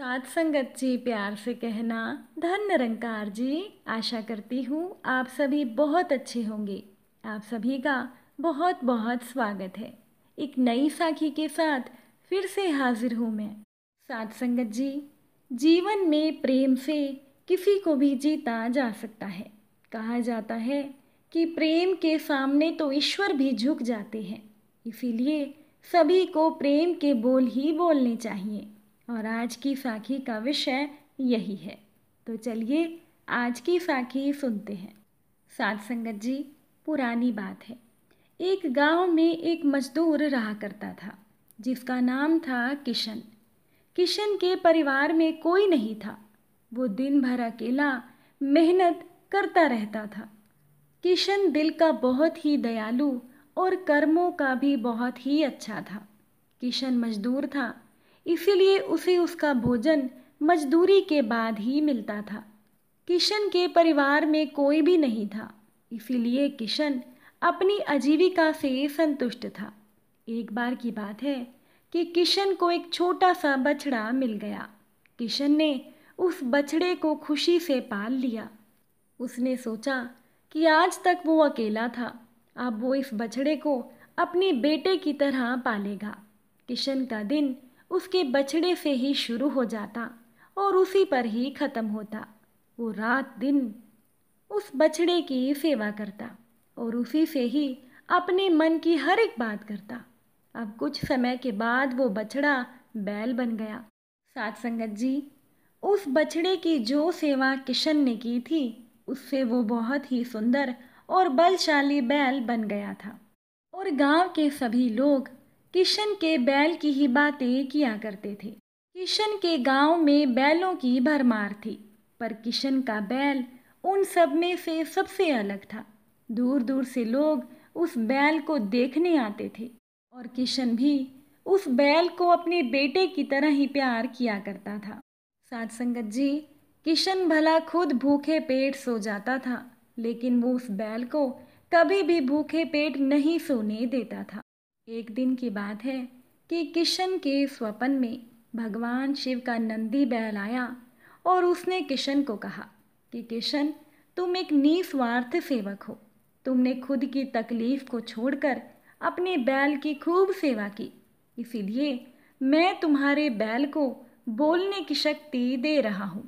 साथ संगत जी प्यार से कहना धन निरंकार जी आशा करती हूँ आप सभी बहुत अच्छे होंगे आप सभी का बहुत बहुत स्वागत है एक नई साखी के साथ फिर से हाजिर हूँ मैं साथ संगत जी जीवन में प्रेम से किसी को भी जीता जा सकता है कहा जाता है कि प्रेम के सामने तो ईश्वर भी झुक जाते हैं इसीलिए सभी को प्रेम के बोल ही बोलने चाहिए और आज की फाखी का विषय यही है तो चलिए आज की फाखी सुनते हैं साध संगत जी पुरानी बात है एक गांव में एक मजदूर रहा करता था जिसका नाम था किशन किशन के परिवार में कोई नहीं था वो दिन भर अकेला मेहनत करता रहता था किशन दिल का बहुत ही दयालु और कर्मों का भी बहुत ही अच्छा था किशन मजदूर था इसीलिए उसे उसका भोजन मजदूरी के बाद ही मिलता था किशन के परिवार में कोई भी नहीं था इसीलिए किशन अपनी आजीविका से संतुष्ट था एक बार की बात है कि किशन को एक छोटा सा बछड़ा मिल गया किशन ने उस बछड़े को खुशी से पाल लिया उसने सोचा कि आज तक वो अकेला था अब वो इस बछड़े को अपने बेटे की तरह पालेगा किशन का दिन उसके बछड़े से ही शुरू हो जाता और उसी पर ही ख़त्म होता वो रात दिन उस बछड़े की सेवा करता और उसी से ही अपने मन की हर एक बात करता अब कुछ समय के बाद वो बछड़ा बैल बन गया सात संगत जी उस बछड़े की जो सेवा किशन ने की थी उससे वो बहुत ही सुंदर और बलशाली बैल बन गया था और गांव के सभी लोग किशन के बैल की ही बातें किया करते थे किशन के गांव में बैलों की भरमार थी पर किशन का बैल उन सब में से सबसे अलग था दूर दूर से लोग उस बैल को देखने आते थे और किशन भी उस बैल को अपने बेटे की तरह ही प्यार किया करता था साथ संगत जी किशन भला खुद भूखे पेट सो जाता था लेकिन वो उस बैल को कभी भी भूखे पेट नहीं सोने देता था एक दिन की बात है कि किशन के स्वपन में भगवान शिव का नंदी बैल आया और उसने किशन को कहा कि किशन तुम एक निस्वार्थ सेवक हो तुमने खुद की तकलीफ को छोड़कर अपने बैल की खूब सेवा की इसीलिए मैं तुम्हारे बैल को बोलने की शक्ति दे रहा हूँ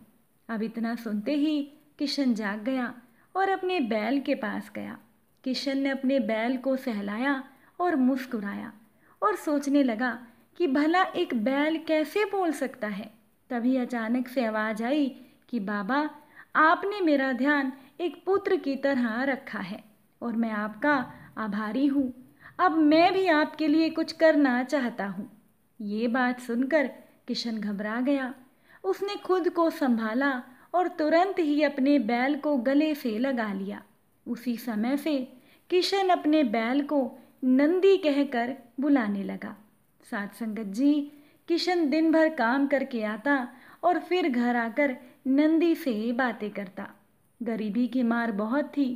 अब इतना सुनते ही किशन जाग गया और अपने बैल के पास गया किशन ने अपने बैल को सहलाया और मुस्कुराया और सोचने लगा कि भला एक बैल कैसे बोल सकता है तभी अचानक से आवाज़ आई कि बाबा आपने मेरा ध्यान एक पुत्र की तरह रखा है और मैं आपका आभारी हूँ अब मैं भी आपके लिए कुछ करना चाहता हूँ ये बात सुनकर किशन घबरा गया उसने खुद को संभाला और तुरंत ही अपने बैल को गले से लगा लिया उसी समय से किशन अपने बैल को नंदी कहकर बुलाने लगा सात संगत जी किशन दिन भर काम करके आता और फिर घर आकर नंदी से बातें करता गरीबी की मार बहुत थी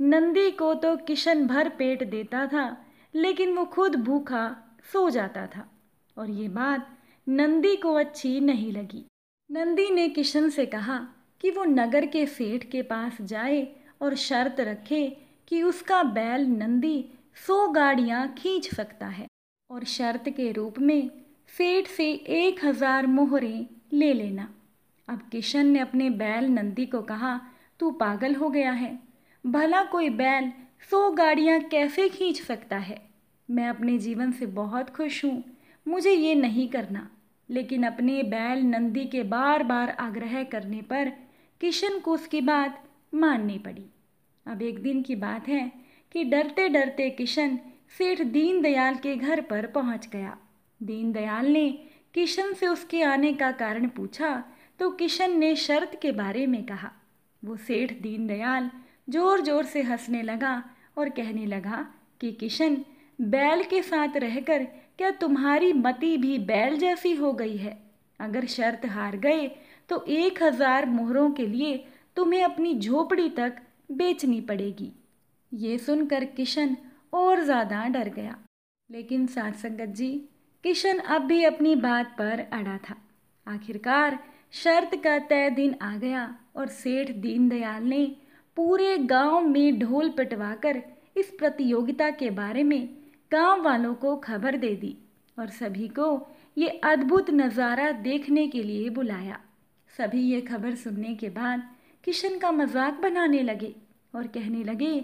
नंदी को तो किशन भर पेट देता था लेकिन वो खुद भूखा सो जाता था और ये बात नंदी को अच्छी नहीं लगी नंदी ने किशन से कहा कि वो नगर के सेठ के पास जाए और शर्त रखे कि उसका बैल नंदी सौ गाड़ियाँ खींच सकता है और शर्त के रूप में सेठ से एक हज़ार मोहरें ले लेना अब किशन ने अपने बैल नंदी को कहा तू पागल हो गया है भला कोई बैल सौ गाड़ियाँ कैसे खींच सकता है मैं अपने जीवन से बहुत खुश हूँ मुझे ये नहीं करना लेकिन अपने बैल नंदी के बार बार आग्रह करने पर किशन को उसकी बात माननी पड़ी अब एक दिन की बात है कि डरते डरते किशन सेठ दीनदयाल के घर पर पहुंच गया दीनदयाल ने किशन से उसके आने का कारण पूछा तो किशन ने शर्त के बारे में कहा वो सेठ दीनदयाल जोर जोर से हंसने लगा और कहने लगा कि किशन बैल के साथ रहकर क्या तुम्हारी मति भी बैल जैसी हो गई है अगर शर्त हार गए तो एक हज़ार मोहरों के लिए तुम्हें अपनी झोपड़ी तक बेचनी पड़ेगी ये सुनकर किशन और ज़्यादा डर गया लेकिन साथ संगत जी किशन अब भी अपनी बात पर अड़ा था आखिरकार शर्त का तय दिन आ गया और सेठ दीनदयाल ने पूरे गांव में ढोल पिटवाकर इस प्रतियोगिता के बारे में गांव वालों को खबर दे दी और सभी को ये अद्भुत नज़ारा देखने के लिए बुलाया सभी ये खबर सुनने के बाद किशन का मजाक बनाने लगे और कहने लगे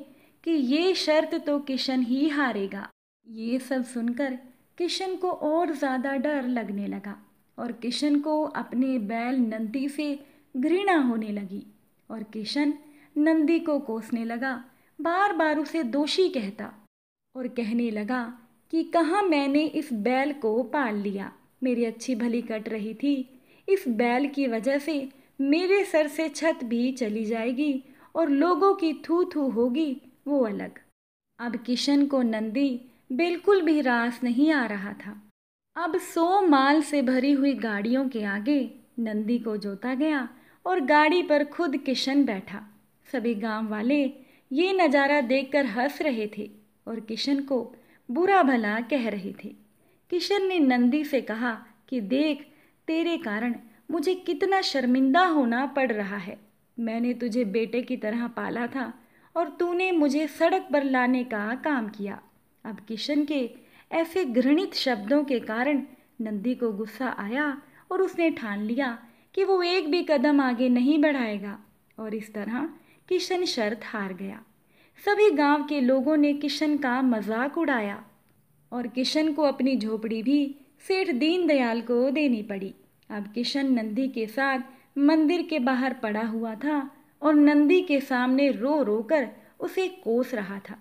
कि ये शर्त तो किशन ही हारेगा ये सब सुनकर किशन को और ज़्यादा डर लगने लगा और किशन को अपने बैल नंदी से घृणा होने लगी और किशन नंदी को कोसने लगा बार बार उसे दोषी कहता और कहने लगा कि कहाँ मैंने इस बैल को पाल लिया मेरी अच्छी भली कट रही थी इस बैल की वजह से मेरे सर से छत भी चली जाएगी और लोगों की थू थू होगी वो अलग अब किशन को नंदी बिल्कुल भी रास नहीं आ रहा था अब सौ माल से भरी हुई गाड़ियों के आगे नंदी को जोता गया और गाड़ी पर खुद किशन बैठा सभी गांव वाले ये नज़ारा देखकर हंस रहे थे और किशन को बुरा भला कह रहे थे किशन ने नंदी से कहा कि देख तेरे कारण मुझे कितना शर्मिंदा होना पड़ रहा है मैंने तुझे बेटे की तरह पाला था और तूने मुझे सड़क पर लाने का काम किया अब किशन के ऐसे घृणित शब्दों के कारण नंदी को गुस्सा आया और उसने ठान लिया कि वो एक भी कदम आगे नहीं बढ़ाएगा और इस तरह किशन शर्त हार गया सभी गांव के लोगों ने किशन का मजाक उड़ाया और किशन को अपनी झोपड़ी भी सेठ दीनदयाल को देनी पड़ी अब किशन नंदी के साथ मंदिर के बाहर पड़ा हुआ था और नंदी के सामने रो रोकर उसे कोस रहा था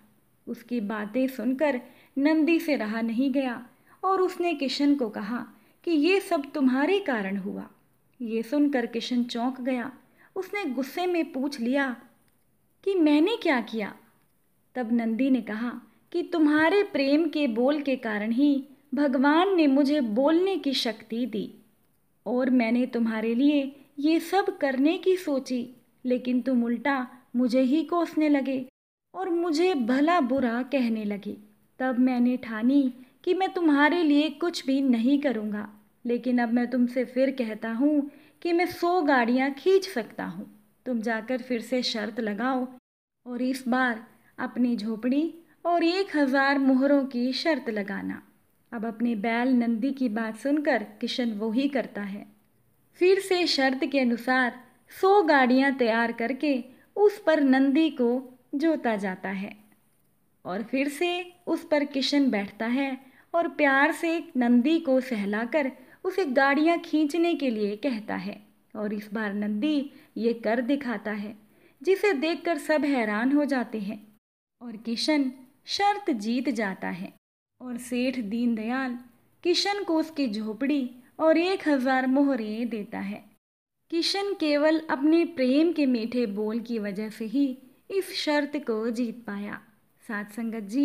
उसकी बातें सुनकर नंदी से रहा नहीं गया और उसने किशन को कहा कि ये सब तुम्हारे कारण हुआ ये सुनकर किशन चौंक गया उसने गुस्से में पूछ लिया कि मैंने क्या किया तब नंदी ने कहा कि तुम्हारे प्रेम के बोल के कारण ही भगवान ने मुझे बोलने की शक्ति दी और मैंने तुम्हारे लिए ये सब करने की सोची लेकिन तुम उल्टा मुझे ही कोसने लगे और मुझे भला बुरा कहने लगे तब मैंने ठानी कि मैं तुम्हारे लिए कुछ भी नहीं करूँगा लेकिन अब मैं तुमसे फिर कहता हूँ कि मैं सौ गाड़ियाँ खींच सकता हूँ तुम जाकर फिर से शर्त लगाओ और इस बार अपनी झोपड़ी और एक हज़ार मोहरों की शर्त लगाना अब अपने बैल नंदी की बात सुनकर किशन वो ही करता है फिर से शर्त के अनुसार सौ गाड़ियां तैयार करके उस पर नंदी को जोता जाता है और फिर से उस पर किशन बैठता है और प्यार से नंदी को सहलाकर उसे गाड़ियां खींचने के लिए कहता है और इस बार नंदी ये कर दिखाता है जिसे देखकर सब हैरान हो जाते हैं और किशन शर्त जीत जाता है और सेठ दीनदयाल किशन को उसकी झोपड़ी और एक हज़ार मोहरें देता है किशन केवल अपने प्रेम के मीठे बोल की वजह से ही इस शर्त को जीत पाया सात संगत जी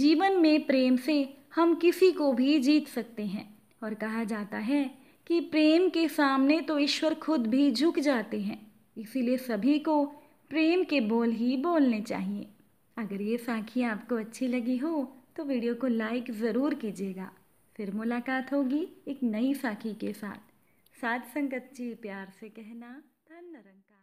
जीवन में प्रेम से हम किसी को भी जीत सकते हैं और कहा जाता है कि प्रेम के सामने तो ईश्वर खुद भी झुक जाते हैं इसीलिए सभी को प्रेम के बोल ही बोलने चाहिए अगर ये साखी आपको अच्छी लगी हो तो वीडियो को लाइक ज़रूर कीजिएगा फिर मुलाकात होगी एक नई साखी के साथ साथ संगत जी प्यार से कहना धन रंग